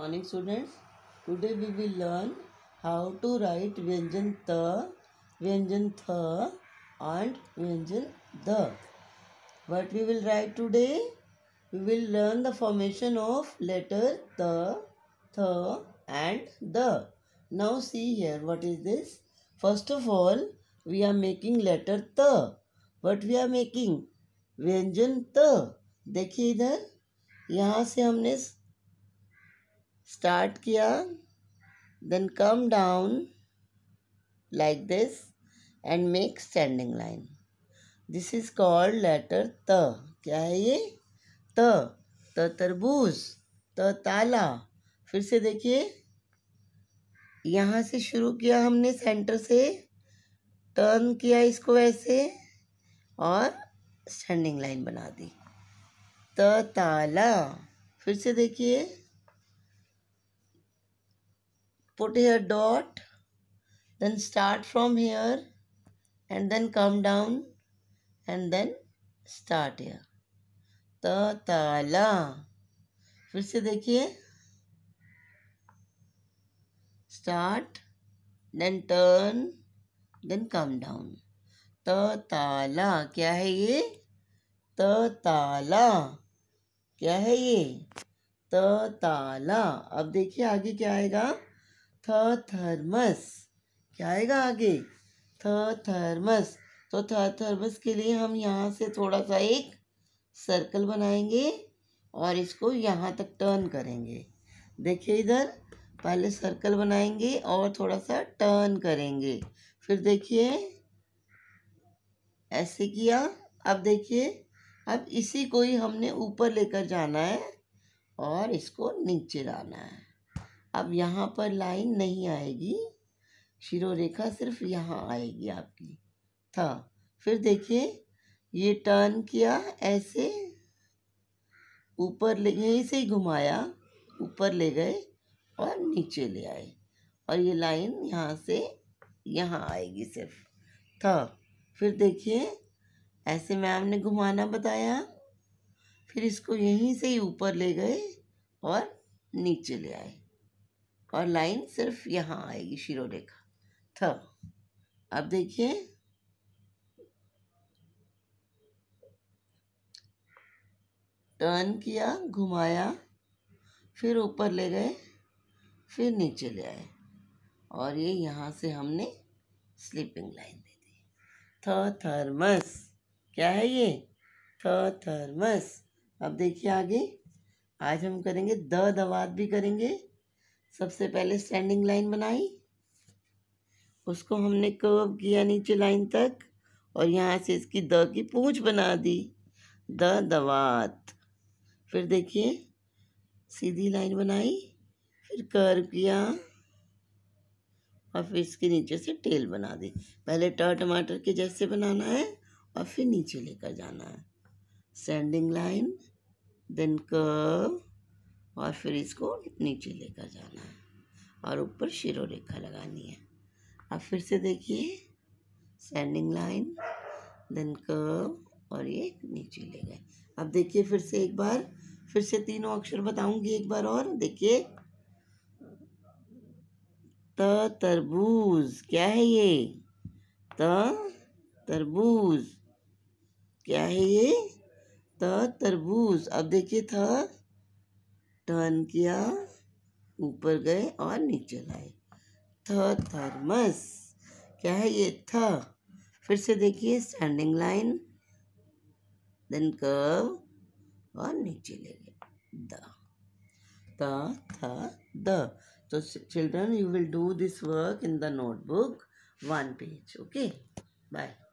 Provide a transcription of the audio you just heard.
morning students today we will learn how to write व्यंजन त व्यंजन थ एंड व्यंजन द what we will write today we will learn the formation of letter त थ एंड द now see here what is this first of all we are making letter त व्हाट वी आर मेकिंग व्यंजन त देखिए इधर यहाँ से हमने स्टार्ट किया then come down like this and make standing line this is called letter त क्या है ये त त तरबूज त ताला फिर से देखिए यहाँ से शुरू किया हमने सेंटर से टर्न किया इसको ऐसे और स्टैंडिंग लाइन बना दी त ताला फिर से देखिए put here dot then start from here and then come down and then start here ta त ताला फिर से देखिए start then turn then come down त ताला क्या है ये त ताला क्या है ये त ताला अब देखिए आगे क्या आएगा थ थर्मस क्या आएगा आगे थ थर्मस तो थ थर्मस के लिए हम यहाँ से थोड़ा सा एक सर्कल बनाएंगे और इसको यहाँ तक टर्न करेंगे देखिए इधर पहले सर्कल बनाएंगे और थोड़ा सा टर्न करेंगे फिर देखिए ऐसे किया अब देखिए अब इसी को ही हमने ऊपर लेकर जाना है और इसको नीचे लाना है अब यहाँ पर लाइन नहीं आएगी शिरोरेखा सिर्फ यहाँ आएगी आपकी था फिर देखिए ये टर्न किया ऐसे ऊपर ले यहीं से ही घुमाया ऊपर ले गए और नीचे ले आए और ये लाइन यहाँ से यहाँ आएगी सिर्फ था फिर देखिए ऐसे मैम ने घुमाना बताया फिर इसको यहीं से ही ऊपर ले गए और नीचे ले आए और लाइन सिर्फ यहाँ आएगी शिरोरेखा थ अब देखिए टर्न किया घुमाया फिर ऊपर ले गए फिर नीचे ले आए और ये यहाँ से हमने स्लीपिंग लाइन दे दी थ थर्मस क्या है ये थ थर्मस अब देखिए आगे आज हम करेंगे द दवात भी करेंगे सबसे पहले स्टैंडिंग लाइन बनाई उसको हमने कर्व किया नीचे लाइन तक और यहाँ से इसकी द की पूंछ बना दी द दवात फिर देखिए सीधी लाइन बनाई फिर कर्व किया और फिर इसके नीचे से टेल बना दी पहले ट टमाटर के जैसे बनाना है और फिर नीचे लेकर जाना है सेंडिंग लाइन देन कर्व और फिर इसको नीचे लेकर जाना है और ऊपर शिरो रेखा लगानी है अब फिर से देखिए सेंडिंग लाइन देन कर्व और ये नीचे ले गए अब देखिए फिर से एक बार फिर से तीनों अक्षर बताऊंगी एक बार और देखिए त तरबूज क्या है ये त तरबूज क्या है ये त तरबूज अब देखिए था टर्न किया ऊपर गए और नीचे लाए थ थर्मस क्या है ये थ फिर से देखिए स्टैंडिंग लाइन देन कर्व और नीचे ले गए द थ द तो children you will do this work in the notebook one page okay bye